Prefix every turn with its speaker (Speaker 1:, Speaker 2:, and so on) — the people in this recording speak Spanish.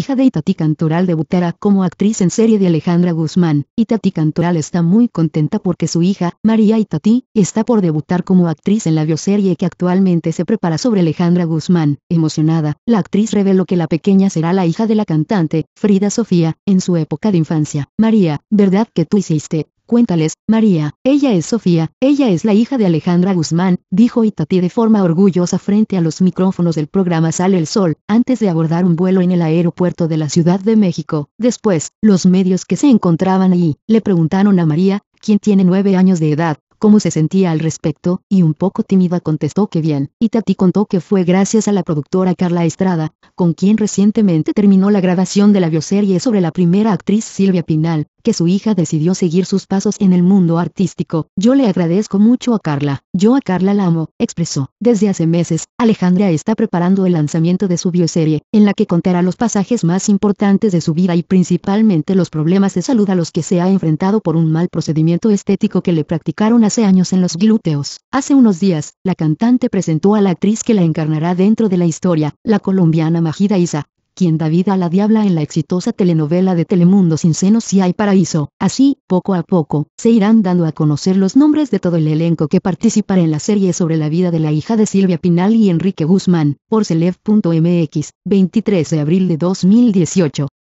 Speaker 1: hija de Itati Cantoral debutará como actriz en serie de Alejandra Guzmán. Itati Cantoral está muy contenta porque su hija, María Itati, está por debutar como actriz en la bioserie que actualmente se prepara sobre Alejandra Guzmán. Emocionada, la actriz reveló que la pequeña será la hija de la cantante, Frida Sofía, en su época de infancia. María, ¿verdad que tú hiciste Cuéntales, María, ella es Sofía, ella es la hija de Alejandra Guzmán, dijo Itatí de forma orgullosa frente a los micrófonos del programa Sale el Sol, antes de abordar un vuelo en el aeropuerto de la Ciudad de México. Después, los medios que se encontraban allí, le preguntaron a María, quien tiene nueve años de edad, cómo se sentía al respecto, y un poco tímida contestó que bien, y Tati contó que fue gracias a la productora Carla Estrada, con quien recientemente terminó la grabación de la bioserie sobre la primera actriz Silvia Pinal, que su hija decidió seguir sus pasos en el mundo artístico. Yo le agradezco mucho a Carla, yo a Carla Lamo, amo, expresó. Desde hace meses, Alejandra está preparando el lanzamiento de su bioserie, en la que contará los pasajes más importantes de su vida y principalmente los problemas de salud a los que se ha enfrentado por un mal procedimiento estético que le practicaron hace años en los glúteos. Hace unos días, la cantante presentó a la actriz que la encarnará dentro de la historia, la colombiana Majida Isa, quien da vida a la diabla en la exitosa telenovela de Telemundo Sin Senos si hay paraíso. Así, poco a poco, se irán dando a conocer los nombres de todo el elenco que participará en la serie sobre la vida de la hija de Silvia Pinal y Enrique Guzmán, por celeb.mx, 23 de abril de 2018.